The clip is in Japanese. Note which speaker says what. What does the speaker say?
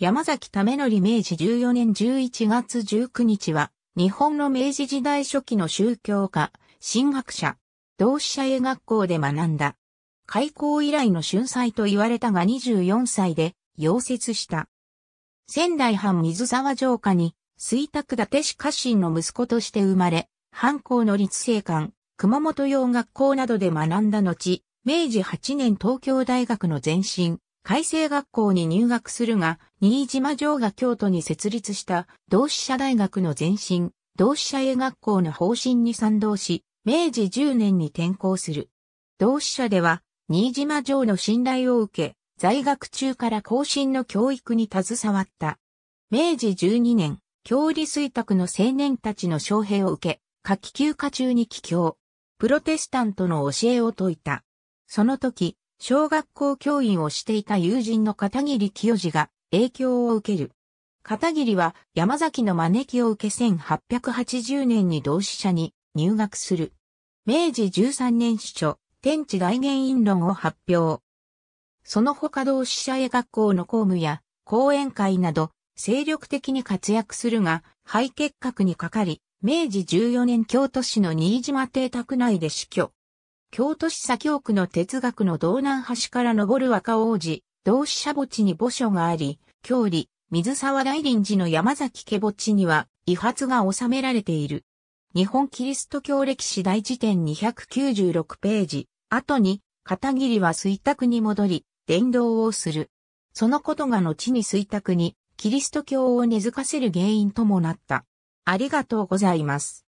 Speaker 1: 山崎為則明治14年11月19日は、日本の明治時代初期の宗教家、神学者、同志社英学校で学んだ。開校以来の春祭と言われたが24歳で、溶接した。仙台藩水沢城下に、水卓立氏家臣の息子として生まれ、藩校の立生館、熊本洋学校などで学んだ後、明治8年東京大学の前身、改正学校に入学するが、新島城が京都に設立した同志社大学の前身、同志社英学校の方針に賛同し、明治10年に転校する。同志社では、新島城の信頼を受け、在学中から後進の教育に携わった。明治12年、教理水卓の青年たちの招聘を受け、夏季休暇中に帰郷。プロテスタントの教えを説いた。その時、小学校教員をしていた友人の片桐清治が影響を受ける。片桐は山崎の招きを受け1880年に同志社に入学する。明治13年主著、天地大原院論を発表。その他同志社へ学校の公務や講演会など精力的に活躍するが、肺結核にかかり、明治14年京都市の新島邸宅内で死去。京都市左京区の哲学の道南端から登る若王子、同志社墓地に墓所があり、郷里、水沢大林寺の山崎家墓地には、遺発が収められている。日本キリスト教歴史大辞典296ページ、後に、片桐は水卓に戻り、伝道をする。そのことが後に水卓に、キリスト教を根付かせる原因ともなった。ありがとうご
Speaker 2: ざいます。